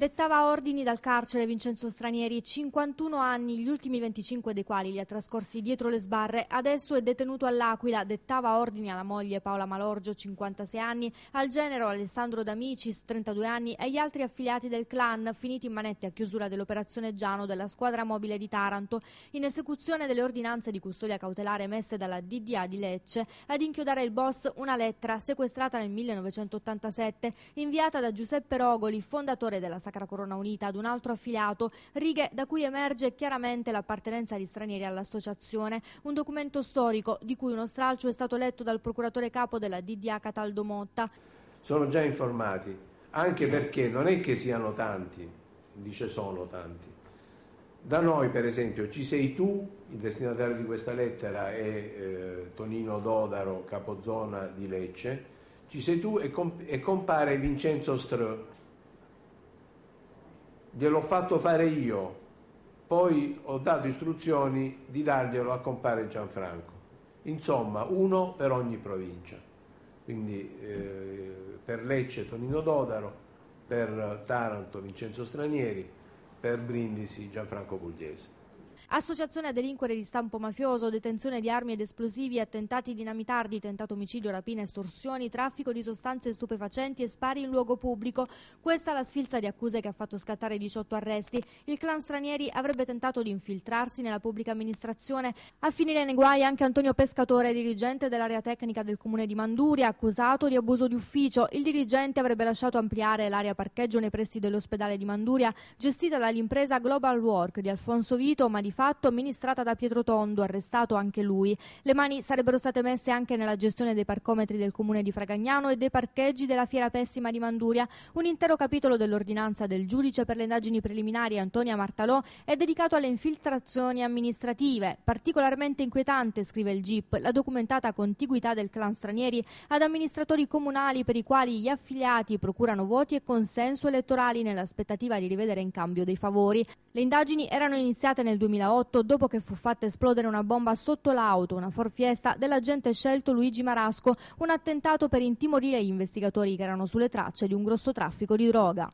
Dettava ordini dal carcere Vincenzo Stranieri, 51 anni, gli ultimi 25 dei quali li ha trascorsi dietro le sbarre. Adesso è detenuto all'Aquila. Dettava ordini alla moglie Paola Malorgio, 56 anni, al genero Alessandro D'Amicis, 32 anni, e agli altri affiliati del clan, finiti in manette a chiusura dell'operazione Giano della squadra mobile di Taranto, in esecuzione delle ordinanze di custodia cautelare emesse dalla DDA di Lecce, ad inchiodare il boss una lettera sequestrata nel 1987, inviata da Giuseppe Rogoli, fondatore della Sacra Sacra Corona Unita ad un altro affiliato, righe da cui emerge chiaramente l'appartenenza agli stranieri all'associazione, un documento storico di cui uno stralcio è stato letto dal procuratore capo della DDA Cataldo Motta. Sono già informati, anche perché non è che siano tanti, dice sono tanti. Da noi per esempio ci sei tu, il destinatario di questa lettera è eh, Tonino Dodaro, capozona di Lecce, ci sei tu e, comp e compare Vincenzo Strö, gliel'ho fatto fare io, poi ho dato istruzioni di darglielo a compare Gianfranco. Insomma, uno per ogni provincia. Quindi eh, per Lecce Tonino Dodaro, per Taranto Vincenzo Stranieri, per Brindisi Gianfranco Pugliese. Associazione a delinquere di stampo mafioso, detenzione di armi ed esplosivi, attentati dinamitardi, tentato omicidio, rapine, estorsioni, traffico di sostanze stupefacenti e spari in luogo pubblico. Questa è la sfilza di accuse che ha fatto scattare 18 arresti. Il clan stranieri avrebbe tentato di infiltrarsi nella pubblica amministrazione. A finire nei guai anche Antonio Pescatore, dirigente dell'area tecnica del comune di Manduria, accusato di abuso di ufficio. Il dirigente avrebbe lasciato ampliare l'area parcheggio nei pressi dell'ospedale di Manduria, gestita dall'impresa Global Work di Alfonso Vito, ma di fatto fatto amministrata da Pietro Tondo, arrestato anche lui. Le mani sarebbero state messe anche nella gestione dei parcometri del comune di Fragagnano e dei parcheggi della Fiera Pessima di Manduria. Un intero capitolo dell'ordinanza del giudice per le indagini preliminari Antonia Martalò è dedicato alle infiltrazioni amministrative. Particolarmente inquietante, scrive il GIP, la documentata contiguità del clan stranieri ad amministratori comunali per i quali gli affiliati procurano voti e consenso elettorali nell'aspettativa di rivedere in cambio dei favori. Le indagini erano iniziate nel 2008 2008 dopo che fu fatta esplodere una bomba sotto l'auto, una forfiesta, dell'agente scelto Luigi Marasco, un attentato per intimorire gli investigatori che erano sulle tracce di un grosso traffico di droga.